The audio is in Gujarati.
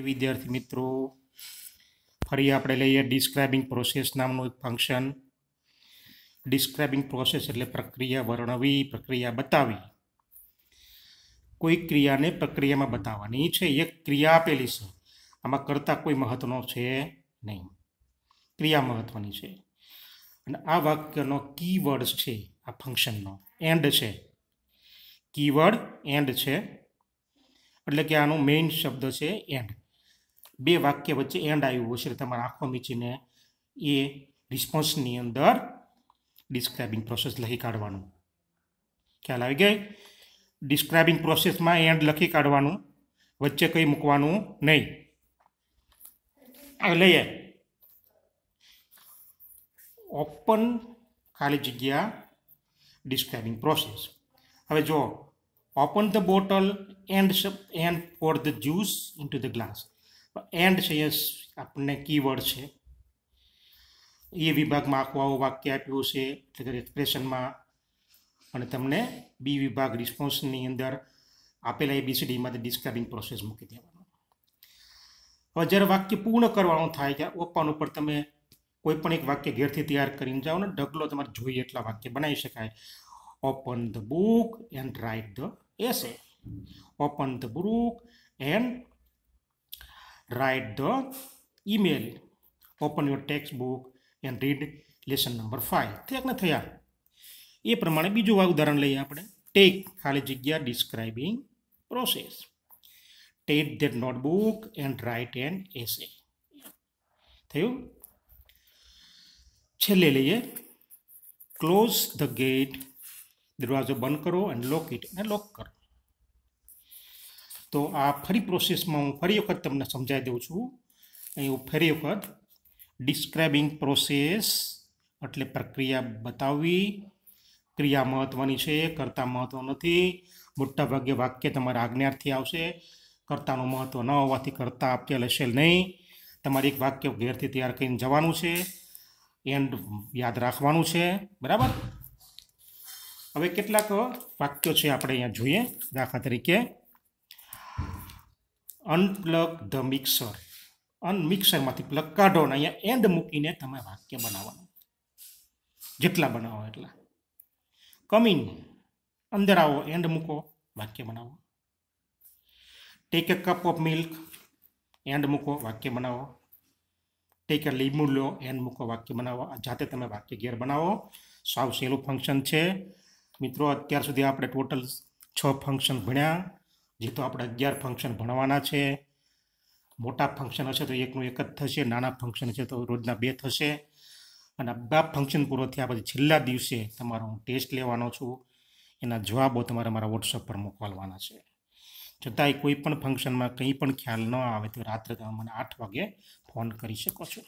વિદ્યાર્થી મિત્રો ફરી આપણે લઈએ ડિસ્ક્રાઇબિંગ પ્રોસેસ નામનું એક ફંક્શન ડિસ્ક્રાઇબિંગ પ્રોસેસ એટલે પ્રક્રિયા વર્ણવી પ્રક્રિયા બતાવી કોઈ ક્રિયાને પ્રક્રિયામાં બતાવવાની છે એક ક્રિયા આપેલી છે આમાં કરતાં કોઈ મહત્વનો છે નહીં ક્રિયા મહત્વની છે અને આ વાક્યનો કીવર્ડ છે આ ફંક્શનનો એન્ડ છે કીવર્ડ એન્ડ છે એટલે કે આનો મેઇન શબ્દ છે એન્ડ બે વાક્ય વચ્ચે એન્ડ આવ્યું હશે તમારે આંખો મીચીને એ રિસ્પોન્સની અંદર ડિસ્ક્રાઇબિંગ પ્રોસેસ લખી કાઢવાનું ખ્યાલ આવી ગઈ ડિસ્ક્રાઇબિંગ પ્રોસેસમાં એન્ડ લખી કાઢવાનું વચ્ચે કંઈ મૂકવાનું નહીં આ લઈએ ઓપન ખાલી જગ્યા ડિસ્ક્રાઇબિંગ પ્રોસેસ હવે જો open the bottle and and pour the juice in the glass and છે એ આપણને કીવર્ડ છે એ વિભાગમાં આખું આવું વાક્ય આપ્યું છે એટલે કે એક્સપ્રેશનમાં અને તમને બી વિભાગ રિસ્પોન્સની અંદર આપેલા એબીસીડીમાં ડિસ્કાઇબિંગ પ્રોસેસ મૂકી દેવાનો હવે જ્યારે વાક્ય પૂર્ણ કરવાનું થાય ત્યારે ઓપન ઉપર તમે કોઈ પણ એક વાક્ય ઘેરથી તૈયાર કરીને જાઓ ને ઢગલો તમારે જોઈએ એટલા વાક્ય બનાવી શકાય open the book and write the essay open the book and write the email open your textbook and read lesson number five તે ને થયા એ પ્રમાણે બીજું ઉદાહરણ લઈએ આપણે ટેક ખાલી જગ્યા describing process take that notebook and write and essay થયું છેલ્લે લઈએ ક્લોઝ ધ ગેટ દરવાજો બંધ કરો એન્ડ લોક ઇટ એને લોક કરો તો આ ફરી પ્રોસેસમાં હું ફરી વખત તમને સમજાવી દઉં છું અહીં હું ફરી વખત ડિસ્ક્રાઇબિંગ પ્રોસેસ એટલે પ્રક્રિયા બતાવવી ક્રિયા મહત્ત્વની છે કરતા મહત્ત્વ નથી મોટાભાગે વાક્ય તમારા આજ્ઞાર્થી આવશે કરતાનું મહત્ત્વ ન હોવાથી કરતા આપકે લેશેલ નહીં તમારે એક વાક્ય ઘેરથી તૈયાર કરીને જવાનું છે એન્ડ યાદ રાખવાનું છે બરાબર હવે કેટલાક વાક્યો છે આપણે અહીંયા જોઈએ દાખલા તરીકે અનપ્લગ ધ મિક્સર અન મિક્સરમાંથી પ્લગ કાઢો અને અહીંયા એન્ડ મૂકીને તમે વાક્ય બનાવવાનું જેટલા બનાવો એટલા કમિંગ અંદર આવો એન્ડ મૂકો વાક્ય બનાવો take a cup of milk and મૂકો વાક્ય બનાવો ટેક અ લીંબુ લો એન્ડ મૂકો વાક્ય બનાવો જાતે તમે વાક્ય ઘેર બનાવો સાવ સહેલું ફંક્શન છે મિત્રો અત્યાર સુધી આપણે ટોટલ છ ફંક્શન ભણ્યા જે તો આપણે અગિયાર ફંક્શન ભણવાના છે મોટા ફંક્શન હશે તો એકનું એક જ થશે નાના ફંક્શન છે તો રોજના બે થશે અને બધા ફંક્શન પૂરો થયા પછી છેલ્લા દિવસે તમારો હું ટેસ્ટ લેવાનો છું એના જવાબો તમારે મારા વોટ્સઅપ પર મોકલવાના છે છતાંય કોઈ પણ ફંક્શનમાં કંઈ પણ ખ્યાલ ન આવે તો રાત્રે તમે મને આઠ વાગે ફોન કરી શકો છો